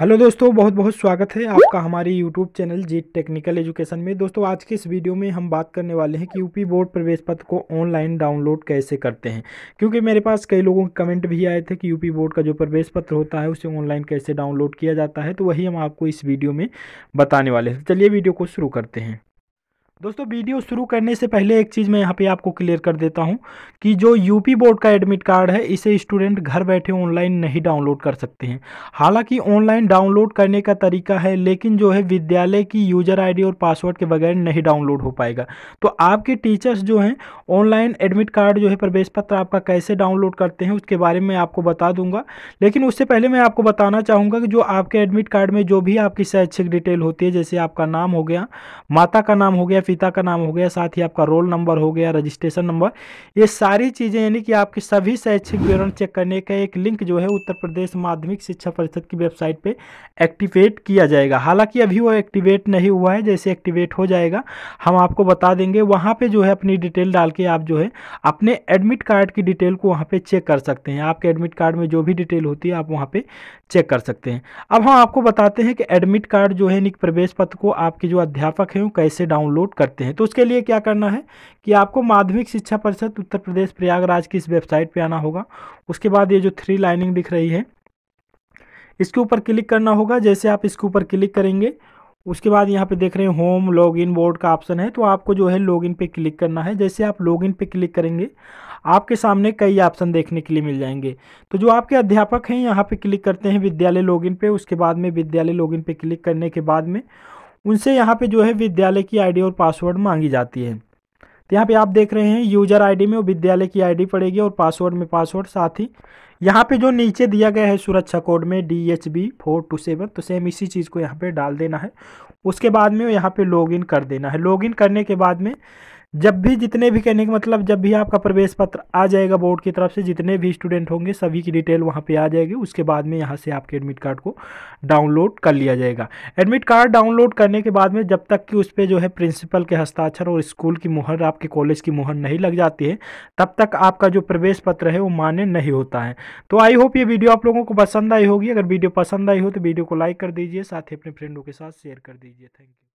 hello दोस्तों बहुत बहुत स्वागत है आपका हमारे YouTube channel G technical education में दोस्तों आज के इस वीडियो में हम बात करने वाले हैं कि यूपी बोर्ड प्रवेश पत्र को ऑनलाइन डाउनलोड कैसे करते हैं क्योंकि मेरे पास कई लोगों के कमेंट भी आए थे कि यूपी बोर्ड का जो प्रवेश पत्र होता है उसे ऑनलाइन कैसे डाउनलोड किया जाता है तो वही हम आपको इस वीडियो में बताने वाले हैं तो चलिए वीडियो को शुरू करते हैं दोस्तों वीडियो शुरू करने से पहले एक चीज़ मैं यहाँ पे आपको क्लियर कर देता हूँ कि जो यूपी बोर्ड का एडमिट कार्ड है इसे स्टूडेंट घर बैठे ऑनलाइन नहीं डाउनलोड कर सकते हैं हालांकि ऑनलाइन डाउनलोड करने का तरीका है लेकिन जो है विद्यालय की यूजर आईडी और पासवर्ड के बगैर नहीं डाउनलोड हो पाएगा तो आपके टीचर्स जो हैं ऑनलाइन एडमिट कार्ड जो है प्रवेश पत्र आपका कैसे डाउनलोड करते हैं उसके बारे में आपको बता दूंगा लेकिन उससे पहले मैं आपको बताना चाहूँगा कि जो आपके एडमिट कार्ड में जो भी आपकी शैक्षिक डिटेल होती है जैसे आपका नाम हो गया माता का नाम हो गया पिता का नाम हो गया साथ ही आपका रोल नंबर हो गया रजिस्ट्रेशन नंबर ये सारी चीज़ें यानी कि आपके सभी शैक्षिक विवरण चेक करने का एक लिंक जो है उत्तर प्रदेश माध्यमिक शिक्षा परिषद की वेबसाइट पर एक्टिवेट किया जाएगा हालांकि अभी वो एक्टिवेट नहीं हुआ है जैसे एक्टिवेट हो जाएगा हम आपको बता देंगे वहाँ पर जो है अपनी डिटेल डाल के आप जो है अपने एडमिट कार्ड की डिटेल को वहाँ पर चेक कर सकते हैं आपके एडमिट कार्ड में जो भी डिटेल होती है आप वहाँ पर चेक कर सकते हैं अब हम आपको बताते हैं कि एडमिट कार्ड जो है निक प्रवेश पत्र को आपके जो अध्यापक हैं वो कैसे डाउनलोड करते हैं तो उसके लिए क्या करना है कि आपको माध्यमिक शिक्षा परिषद उत्तर प्रदेश प्रयागराज की इस वेबसाइट पर आना होगा उसके बाद ये जो थ्री लाइनिंग दिख रही है इसके ऊपर क्लिक करना होगा जैसे आप इसके ऊपर क्लिक करेंगे उसके बाद यहाँ पे देख रहे हैं होम लॉगिन बोर्ड का ऑप्शन है तो आपको जो है लॉगिन पे क्लिक करना है जैसे आप लॉगिन पे क्लिक करेंगे आपके सामने कई ऑप्शन देखने के लिए मिल जाएंगे तो जो आपके अध्यापक हैं यहाँ पे क्लिक करते हैं विद्यालय लॉगिन पे उसके बाद में विद्यालय लॉगिन पे क्लिक करने के बाद में उनसे यहाँ पे जो है विद्यालय की आईडी और पासवर्ड मांगी जाती है तो यहाँ पे आप देख रहे हैं यूजर आईडी में विद्यालय की आईडी पड़ेगी और पासवर्ड में पासवर्ड साथ ही यहाँ पे जो नीचे दिया गया है सुरक्षा कोड में D H B four two seven तो सेम इसी चीज़ को यहाँ पे डाल देना है उसके बाद में यहाँ पे लॉगिन कर देना है लॉगिन करने के बाद में जब भी जितने भी कहने का मतलब जब भी आपका प्रवेश पत्र आ जाएगा बोर्ड की तरफ से जितने भी स्टूडेंट होंगे सभी की डिटेल वहाँ पे आ जाएगी उसके बाद में यहाँ से आपके एडमिट कार्ड को डाउनलोड कर लिया जाएगा एडमिट कार्ड डाउनलोड करने के बाद में जब तक कि उस पर जो है प्रिंसिपल के हस्ताक्षर और स्कूल की मुहर आपके कॉलेज की मुहर नहीं लग जाती है तब तक आपका जो प्रवेश पत्र है वो मान्य नहीं होता है तो आई होप ये वीडियो आप लोगों को पसंद आई होगी अगर वीडियो पसंद आई हो तो वीडियो को लाइक कर दीजिए साथ ही अपने फ्रेंडों के साथ शेयर कर दीजिए थैंक यू